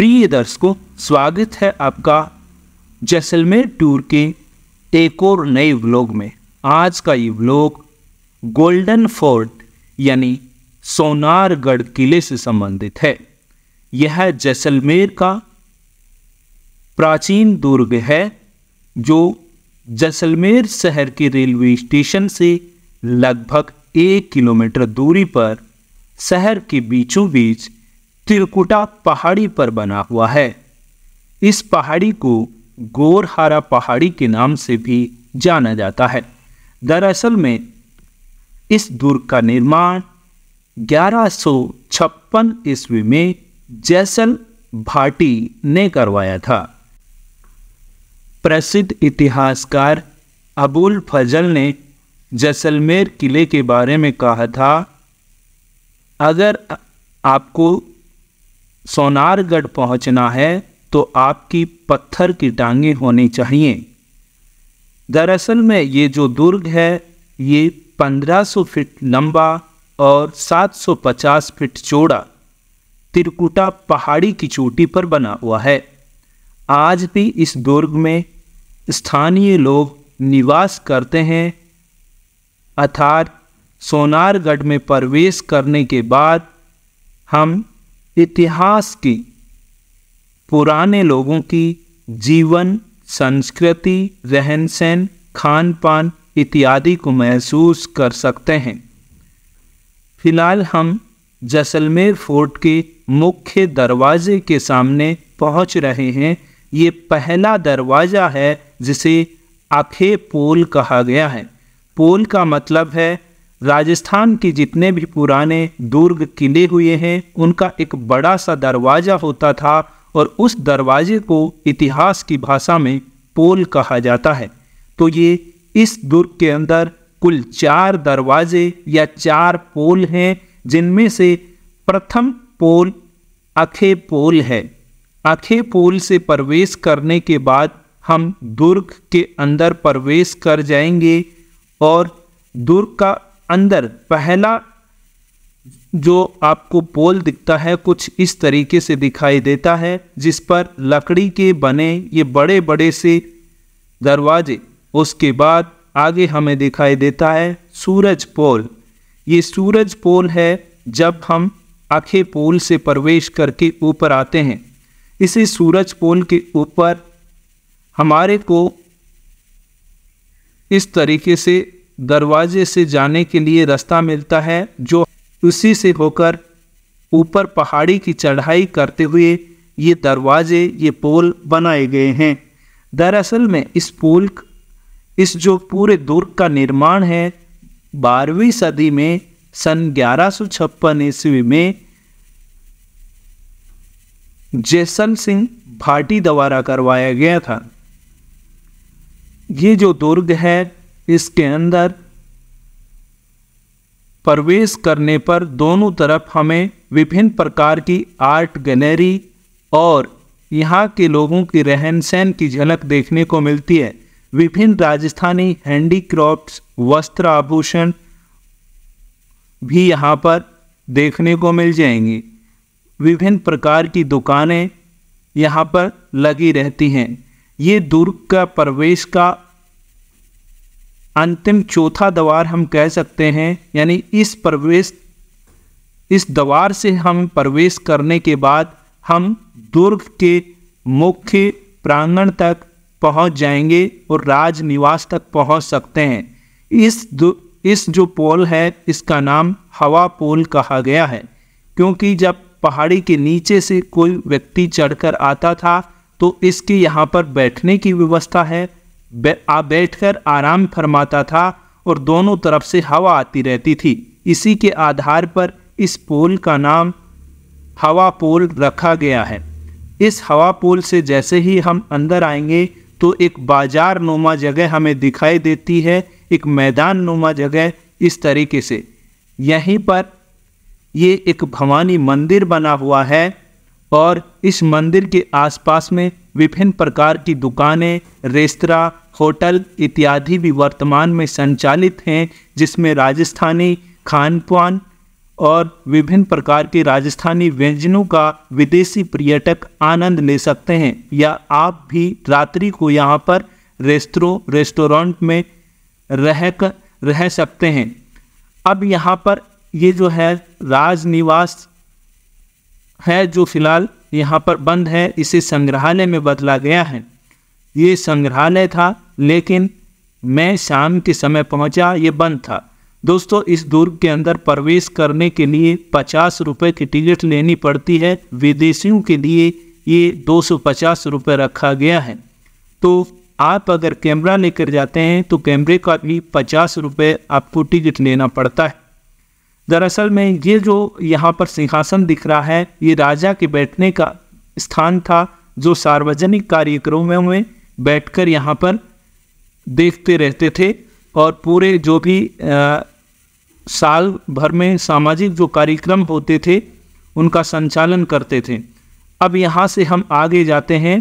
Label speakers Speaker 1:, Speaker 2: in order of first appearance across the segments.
Speaker 1: प्रिय दर्शकों स्वागत है आपका जैसलमेर टूर के एक और नए व्लॉग में आज का ये व्लॉग गोल्डन फोर्ट यानी सोनारगढ़ किले से संबंधित है यह जैसलमेर का प्राचीन दुर्ग है जो जैसलमेर शहर के रेलवे स्टेशन से लगभग एक किलोमीटर दूरी पर शहर के बीचों बीच तिलकुटा पहाड़ी पर बना हुआ है इस पहाड़ी को गोरहारा पहाड़ी के नाम से भी जाना जाता है दरअसल में इस दुर्ग का निर्माण ग्यारह सौ छप्पन ईस्वी में जैसल भाटी ने करवाया था प्रसिद्ध इतिहासकार अबुल फजल ने जैसलमेर किले के बारे में कहा था अगर आपको सोनारगढ़ पहुंचना है तो आपकी पत्थर की टांगें होनी चाहिए दरअसल में ये जो दुर्ग है ये 1500 फीट लंबा और 750 फीट चौड़ा त्रिकुटा पहाड़ी की चोटी पर बना हुआ है आज भी इस दुर्ग में स्थानीय लोग निवास करते हैं अर्थात सोनारगढ़ में प्रवेश करने के बाद हम इतिहास की पुराने लोगों की जीवन संस्कृति रहन सहन खान पान इत्यादि को महसूस कर सकते हैं फिलहाल हम जैसलमेर फोर्ट के मुख्य दरवाजे के सामने पहुंच रहे हैं ये पहला दरवाज़ा है जिसे आखे पोल कहा गया है पोल का मतलब है राजस्थान के जितने भी पुराने दुर्ग किले हुए हैं उनका एक बड़ा सा दरवाज़ा होता था और उस दरवाजे को इतिहास की भाषा में पोल कहा जाता है तो ये इस दुर्ग के अंदर कुल चार दरवाजे या चार पोल हैं जिनमें से प्रथम पोल अखे पोल है अखे पोल से प्रवेश करने के बाद हम दुर्ग के अंदर प्रवेश कर जाएंगे और दुर्ग का अंदर पहला जो आपको पोल दिखता है कुछ इस तरीके से दिखाई देता है जिस पर लकड़ी के बने ये बड़े बड़े से दरवाजे उसके बाद आगे हमें दिखाई देता है सूरज पोल ये सूरज पोल है जब हम आखे पोल से प्रवेश करके ऊपर आते हैं इसी सूरज पोल के ऊपर हमारे को इस तरीके से दरवाजे से जाने के लिए रास्ता मिलता है जो उसी से होकर ऊपर पहाड़ी की चढ़ाई करते हुए ये दरवाजे ये पोल बनाए गए हैं दरअसल में इस पुल इस जो पूरे दुर्ग का निर्माण है बारहवीं सदी में सन ग्यारह सौ छप्पन ईस्वी में जैसल सिंह भाटी द्वारा करवाया गया था ये जो दुर्ग है इसके अंदर प्रवेश करने पर दोनों तरफ हमें विभिन्न प्रकार की आर्ट गैलरी और यहाँ के लोगों की रहन सहन की झलक देखने को मिलती है विभिन्न राजस्थानी हैंडीक्राफ्ट्स वस्त्र आभूषण भी यहाँ पर देखने को मिल जाएंगी विभिन्न प्रकार की दुकानें यहाँ पर लगी रहती हैं ये दुर्ग का प्रवेश का अंतिम चौथा द्वार हम कह सकते हैं यानी इस प्रवेश इस द्वार से हम प्रवेश करने के बाद हम दुर्ग के मुख्य प्रांगण तक पहुंच जाएंगे और राजनिवास तक पहुंच सकते हैं इस दु, इस जो पोल है इसका नाम हवा पोल कहा गया है क्योंकि जब पहाड़ी के नीचे से कोई व्यक्ति चढ़कर आता था तो इसके यहाँ पर बैठने की व्यवस्था है आ बैठ बैठकर आराम फरमाता था और दोनों तरफ से हवा आती रहती थी इसी के आधार पर इस पुल का नाम हवा पोल रखा गया है इस हवा पुल से जैसे ही हम अंदर आएंगे तो एक बाजार नुमा जगह हमें दिखाई देती है एक मैदान नुमा जगह इस तरीके से यहीं पर ये एक भवानी मंदिर बना हुआ है और इस मंदिर के आसपास में विभिन्न प्रकार की दुकानें रेस्तरा होटल इत्यादि भी वर्तमान में संचालित हैं जिसमें राजस्थानी खान पान और विभिन्न प्रकार के राजस्थानी व्यंजनों का विदेशी पर्यटक आनंद ले सकते हैं या आप भी रात्रि को यहाँ पर रेस्तरों रेस्टोरेंट में रह रह सकते हैं अब यहाँ पर ये जो है राजनिवास है जो फिलहाल यहाँ पर बंद है इसे संग्रहालय में बदला गया है ये संग्रहालय था लेकिन मैं शाम के समय पहुँचा ये बंद था दोस्तों इस दुर्ग के अंदर प्रवेश करने के लिए पचास रुपये की टिकट लेनी पड़ती है विदेशियों के लिए ये दो सौ पचास रुपये रखा गया है तो आप अगर कैमरा लेकर जाते हैं तो कैमरे का भी पचास रुपये आपको टिकट लेना पड़ता है दरअसल में ये जो यहाँ पर सिंहासन दिख रहा है ये राजा के बैठने का स्थान था जो सार्वजनिक कार्यक्रमों में बैठकर यहाँ पर देखते रहते थे और पूरे जो भी आ, साल भर में सामाजिक जो कार्यक्रम होते थे उनका संचालन करते थे अब यहाँ से हम आगे जाते हैं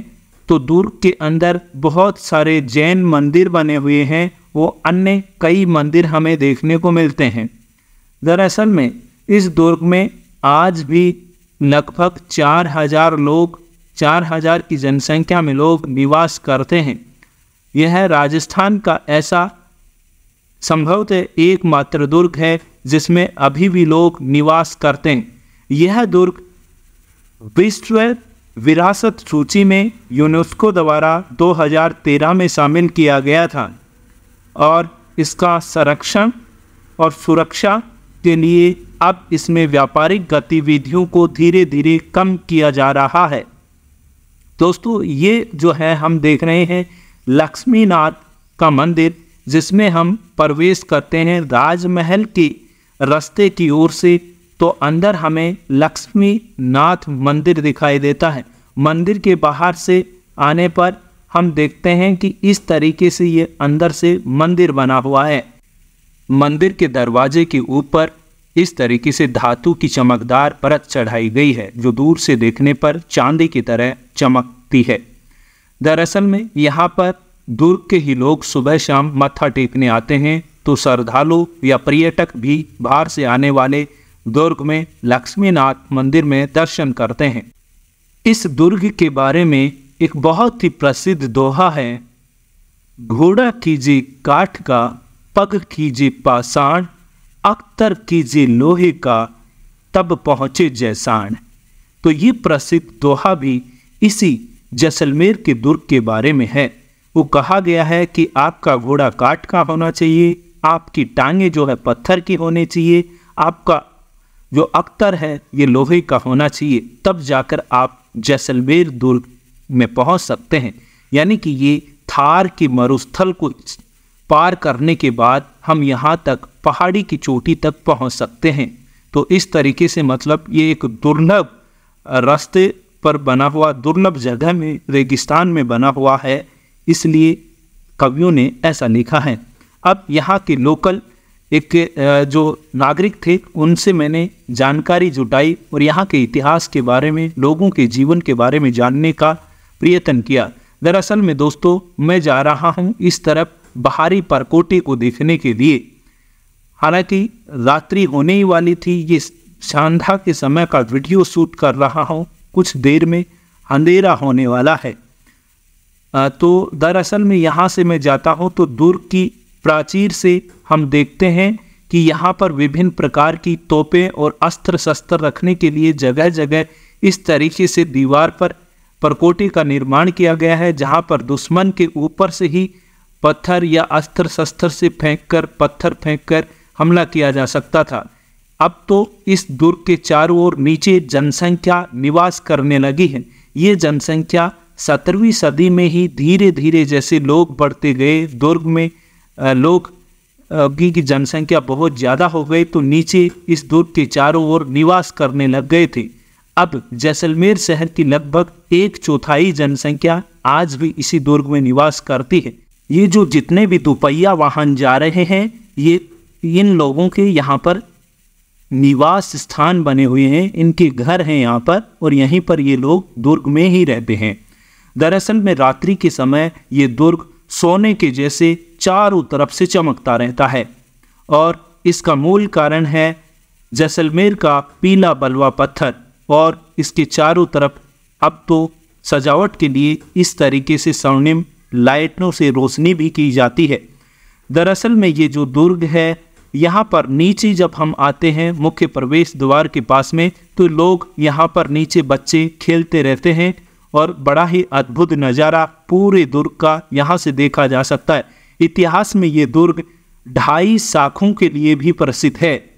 Speaker 1: तो दुर्ग के अंदर बहुत सारे जैन मंदिर बने हुए हैं वो अन्य कई मंदिर हमें देखने को मिलते हैं दरअसल में इस दुर्ग में आज भी लगभग चार हजार लोग चार हजार की जनसंख्या में लोग निवास करते हैं यह राजस्थान का ऐसा संभवतः एकमात्र दुर्ग है जिसमें अभी भी लोग निवास करते हैं यह दुर्ग विश्व विरासत सूची में यूनेस्को द्वारा 2013 में शामिल किया गया था और इसका संरक्षण और सुरक्षा के लिए अब इसमें व्यापारिक गतिविधियों को धीरे धीरे कम किया जा रहा है दोस्तों ये जो है हम देख रहे हैं लक्ष्मीनाथ का मंदिर जिसमें हम प्रवेश करते हैं राजमहल के रास्ते की ओर से तो अंदर हमें लक्ष्मीनाथ मंदिर दिखाई देता है मंदिर के बाहर से आने पर हम देखते हैं कि इस तरीके से ये अंदर से मंदिर बना हुआ है मंदिर के दरवाजे के ऊपर इस तरीके से धातु की चमकदार परत चढ़ाई गई है जो दूर से देखने पर चांदी की तरह चमकती है दरअसल में यहाँ पर दुर्ग के ही लोग सुबह शाम मत्था टेकने आते हैं तो श्रद्धालु या पर्यटक भी बाहर से आने वाले दुर्ग में लक्ष्मीनाथ मंदिर में दर्शन करते हैं इस दुर्ग के बारे में एक बहुत ही प्रसिद्ध दोहा है घोड़ा कीजिए काठ का पग कीजे पाषाण अख्तर कीजे लोहे का तब पहुँचे जैसाण तो ये प्रसिद्ध दोहा भी इसी जैसलमेर के दुर्ग के बारे में है वो कहा गया है कि आपका घोड़ा काट का होना चाहिए आपकी टांगे जो है पत्थर की होनी चाहिए आपका जो अख्तर है ये लोहे का होना चाहिए तब जाकर आप जैसलमेर दुर्ग में पहुंच सकते हैं यानी कि ये थार के मरुस्थल को पार करने के बाद हम यहाँ तक पहाड़ी की चोटी तक पहुँच सकते हैं तो इस तरीके से मतलब ये एक दुर्लभ रास्ते पर बना हुआ दुर्लभ जगह में रेगिस्तान में बना हुआ है इसलिए कवियों ने ऐसा लिखा है अब यहाँ के लोकल एक जो नागरिक थे उनसे मैंने जानकारी जुटाई और यहाँ के इतिहास के बारे में लोगों के जीवन के बारे में जानने का प्रयत्न किया दरअसल में दोस्तों मैं जा रहा हूँ इस तरफ बाहरी परकोटे को देखने के लिए हालांकि रात्रि होने ही वाली थी ये सांधा के समय का वीडियो शूट कर रहा हूँ कुछ देर में अंधेरा होने वाला है तो दरअसल में यहाँ से मैं जाता हूँ तो दुर्ग की प्राचीर से हम देखते हैं कि यहाँ पर विभिन्न प्रकार की तोपें और अस्त्र शस्त्र रखने के लिए जगह जगह इस तरीके से दीवार पर परकोटी का निर्माण किया गया है जहाँ पर दुश्मन के ऊपर से ही पत्थर या अस्त्र शस्त्र से फेंककर पत्थर फेंककर हमला किया जा सकता था अब तो इस दुर्ग के चारों ओर नीचे जनसंख्या निवास करने लगी है ये जनसंख्या सत्रहवीं सदी में ही धीरे धीरे जैसे लोग बढ़ते गए दुर्ग में लोग की जनसंख्या बहुत ज़्यादा हो गई तो नीचे इस दुर्ग के चारों ओर निवास करने लग गए थे अब जैसलमेर शहर की लगभग एक चौथाई जनसंख्या आज भी इसी दुर्ग में निवास करती है ये जो जितने भी दुपहिया वाहन जा रहे हैं ये इन लोगों के यहाँ पर निवास स्थान बने हुए हैं इनके घर हैं यहाँ पर और यहीं पर ये लोग दुर्ग में ही रहते हैं दरअसल में रात्रि के समय ये दुर्ग सोने के जैसे चारों तरफ से चमकता रहता है और इसका मूल कारण है जैसलमेर का पीला बलवा पत्थर और इसके चारों तरफ अब तो सजावट के लिए इस तरीके से स्वर्णिम लाइटों से रोशनी भी की जाती है दरअसल में ये जो दुर्ग है यहाँ पर नीचे जब हम आते हैं मुख्य प्रवेश द्वार के पास में तो लोग यहाँ पर नीचे बच्चे खेलते रहते हैं और बड़ा ही अद्भुत नज़ारा पूरे दुर्ग का यहाँ से देखा जा सकता है इतिहास में ये दुर्ग ढाई शाखों के लिए भी प्रसिद्ध है